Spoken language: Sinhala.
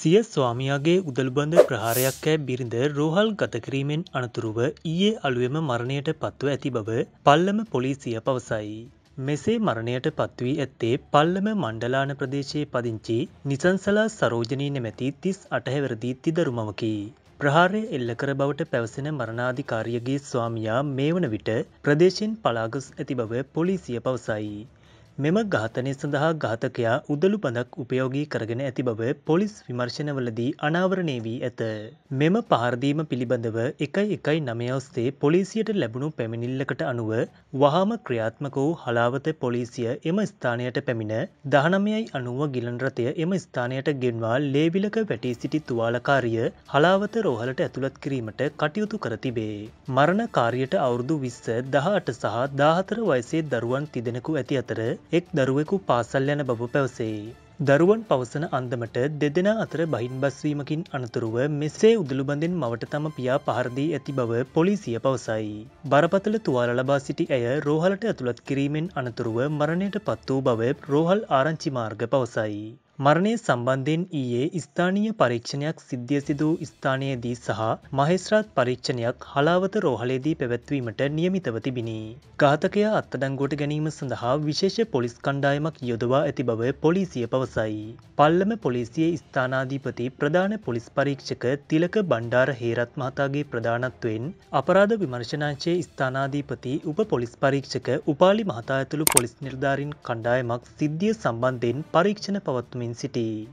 සිය ස්වාමියාගේ උදල්බඳ ප්‍රහාරයක් ෑ බිරිඳ රෝහල් ගතකිරීමෙන් අනතුරුව ඊයේ අලුවම මරණයට පත්ව ඇති බව පල්ලම පොලිසිය පවසයි. මෙසේ මරණයට පත්වී ඇත්තේ පල්ලම මණ්ඩලාන ප්‍රදේශයේ පදිංචි නිසන්සලා සරෝජනී නැමැති තිස් අටහැවරදී තිදරුමවකි. ප්‍රහාරය එල්ල කර බවට පැවසෙන මරණාධිකාරියගේ ස්වාමියා මේ වන විට ප්‍රදේශෙන් පලාගස් ඇති බව පොලිසිය පවසයි. මෙම ඝාතනය සඳහා ඝාතකයා උදළු පඳක් උපයෝගී කරගෙන ඇති බව පොලිස් විමර්ශනවලදී අනාවරණය වී ඇත. මෙම පහරදීම පිළිබඳව එකයි එකයි නමයවස්තේ පොලිසියට ලැබුණු පැමිණිල්ලකට අනුව වහාම ක්‍රියාත්මක වූ හලාවත පොලිසිය එම ස්ථානයට පැමිණ දහනමයයි අනුව ගිලන්රථය එම ස්ථානයට ගෙන්වා ලේවිලක වැටී සිටි තුවාලකාරිය හලාවත රෝහලට ඇතුළත් කිරීමට කටයුතු කරතිබේ. මරණ කාරියට අවුරුදු විස්ස දහට සහ දාහතර වයසේ දරුවන් තිදෙනකු ඇති අතර එක් දරුවෙකු පාසල් යන බව පැවසෙයි. දරුවන් පවසන අන්දමට දෙදෙන අතර බහින් බස්වීමකින් අනතුරුව මෙසේ උදළුබඳෙන් මවට තම පියා පහරදී ඇති බව පොලිසිය පවසයි. බරපතල තුවාල ලබා සිටි ඇය රෝහලට ඇතුළත් කිරීමෙන් අනතුරුව මරණයට පත් වූ බව රෝහල් ආරංචි මාර්ග පවසයි. මරණය සම්බන්ධයෙන් ඊයේ ස්ථානීය පරීක්ෂණයක් සිද්ධිය සිදූ ස්ථානයේදී සහ මහෙස්රාත් පරීක්ෂණයක් හලාවත රෝහලේදී පැවැත්වීමට නියමිතව තිබිණි. ඝාතකයා අත්තඩංගුවට ගැනීම සඳහා විශේෂ පොලිස් කණ්ඩායමක් යොදවා ඇති බව පොලිසිය පවසයි. පල්ලම පොලිසියේ ස්ථානාධීපති ප්‍රධාන පොලිස් පරීක්ෂක තිලක බණ්ඩාර හේරත් මහතාගේ ප්‍රධානත්වෙන් අපරාධ විමර්ශනාංශයේ ස්ථානාධීපති උප පොලිස් පරීක්ෂක උපාලි මහතා ඇතුළු පොලිස් නිර්ධාරින් කණ්ඩායමක් සිද්ධිය සම්බන්ධයෙන් පරීක්ෂණ පවත්වමින් City.